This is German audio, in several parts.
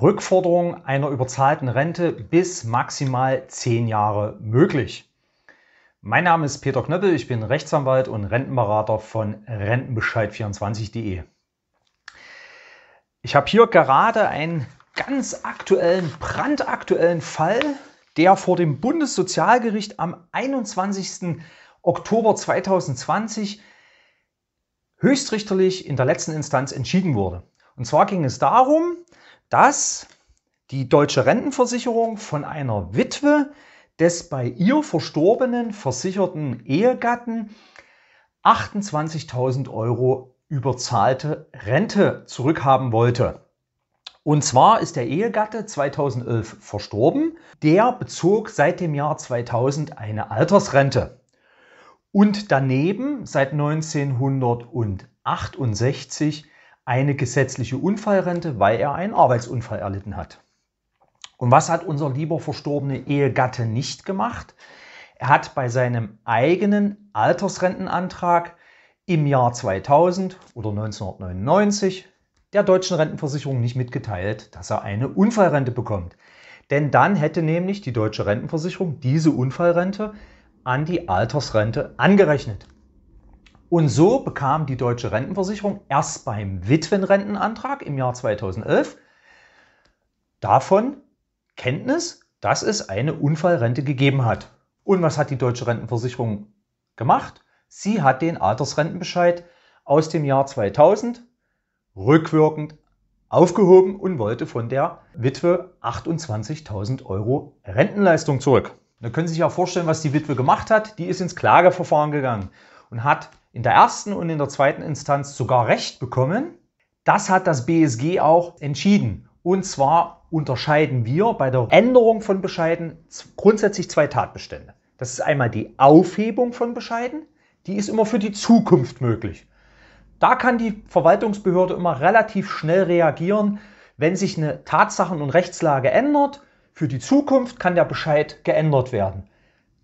Rückforderung einer überzahlten Rente bis maximal zehn Jahre möglich. Mein Name ist Peter Knöppel, ich bin Rechtsanwalt und Rentenberater von Rentenbescheid24.de. Ich habe hier gerade einen ganz aktuellen, brandaktuellen Fall, der vor dem Bundessozialgericht am 21. Oktober 2020 höchstrichterlich in der letzten Instanz entschieden wurde. Und zwar ging es darum, dass die deutsche Rentenversicherung von einer Witwe des bei ihr verstorbenen versicherten Ehegatten 28.000 Euro überzahlte Rente zurückhaben wollte. Und zwar ist der Ehegatte 2011 verstorben. Der bezog seit dem Jahr 2000 eine Altersrente. Und daneben seit 1968 eine gesetzliche Unfallrente, weil er einen Arbeitsunfall erlitten hat. Und was hat unser lieber verstorbene Ehegatte nicht gemacht? Er hat bei seinem eigenen Altersrentenantrag im Jahr 2000 oder 1999 der deutschen Rentenversicherung nicht mitgeteilt, dass er eine Unfallrente bekommt. Denn dann hätte nämlich die deutsche Rentenversicherung diese Unfallrente an die Altersrente angerechnet. Und so bekam die deutsche Rentenversicherung erst beim Witwenrentenantrag im Jahr 2011 davon Kenntnis, dass es eine Unfallrente gegeben hat. Und was hat die deutsche Rentenversicherung gemacht? Sie hat den Altersrentenbescheid aus dem Jahr 2000 rückwirkend aufgehoben und wollte von der Witwe 28.000 Euro Rentenleistung zurück. Da können Sie sich ja vorstellen, was die Witwe gemacht hat. Die ist ins Klageverfahren gegangen und hat in der ersten und in der zweiten Instanz sogar Recht bekommen. Das hat das BSG auch entschieden. Und zwar unterscheiden wir bei der Änderung von Bescheiden grundsätzlich zwei Tatbestände. Das ist einmal die Aufhebung von Bescheiden, die ist immer für die Zukunft möglich. Da kann die Verwaltungsbehörde immer relativ schnell reagieren, wenn sich eine Tatsachen- und Rechtslage ändert. Für die Zukunft kann der Bescheid geändert werden.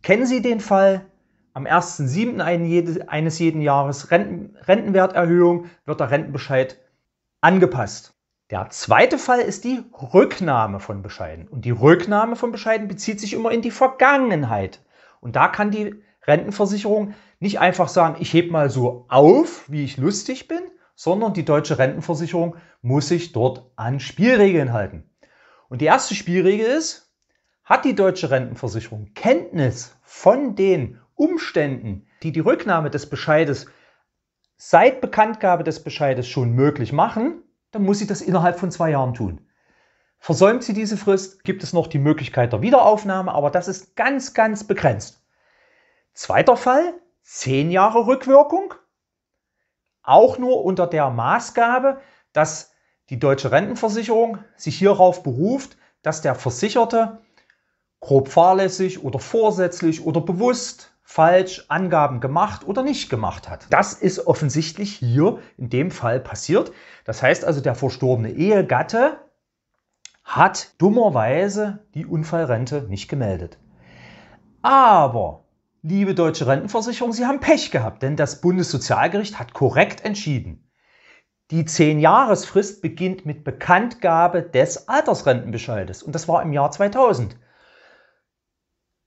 Kennen Sie den Fall am 1.7. eines jeden Jahres Renten, Rentenwerterhöhung wird der Rentenbescheid angepasst. Der zweite Fall ist die Rücknahme von Bescheiden. Und die Rücknahme von Bescheiden bezieht sich immer in die Vergangenheit. Und da kann die Rentenversicherung nicht einfach sagen, ich heb mal so auf, wie ich lustig bin, sondern die deutsche Rentenversicherung muss sich dort an Spielregeln halten. Und die erste Spielregel ist, hat die deutsche Rentenversicherung Kenntnis von den Umständen, die die Rücknahme des Bescheides seit Bekanntgabe des Bescheides schon möglich machen, dann muss sie das innerhalb von zwei Jahren tun. Versäumt sie diese Frist, gibt es noch die Möglichkeit der Wiederaufnahme, aber das ist ganz, ganz begrenzt. Zweiter Fall, zehn Jahre Rückwirkung, auch nur unter der Maßgabe, dass die deutsche Rentenversicherung sich hierauf beruft, dass der Versicherte grob fahrlässig oder vorsätzlich oder bewusst falsch Angaben gemacht oder nicht gemacht hat. Das ist offensichtlich hier in dem Fall passiert. Das heißt also, der verstorbene Ehegatte hat dummerweise die Unfallrente nicht gemeldet. Aber, liebe deutsche Rentenversicherung, Sie haben Pech gehabt, denn das Bundessozialgericht hat korrekt entschieden. Die 10-Jahresfrist beginnt mit Bekanntgabe des Altersrentenbescheides und das war im Jahr 2000.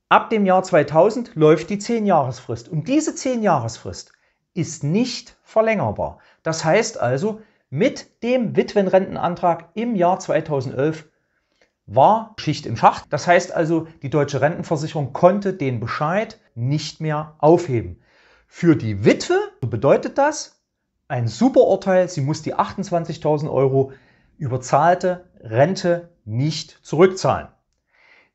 Ab dem Jahr 2000 läuft die 10-Jahresfrist und diese 10-Jahresfrist ist nicht verlängerbar. Das heißt also, mit dem Witwenrentenantrag im Jahr 2011 war Schicht im Schacht. Das heißt also, die deutsche Rentenversicherung konnte den Bescheid nicht mehr aufheben. Für die Witwe bedeutet das ein super Urteil. Sie muss die 28.000 Euro überzahlte Rente nicht zurückzahlen.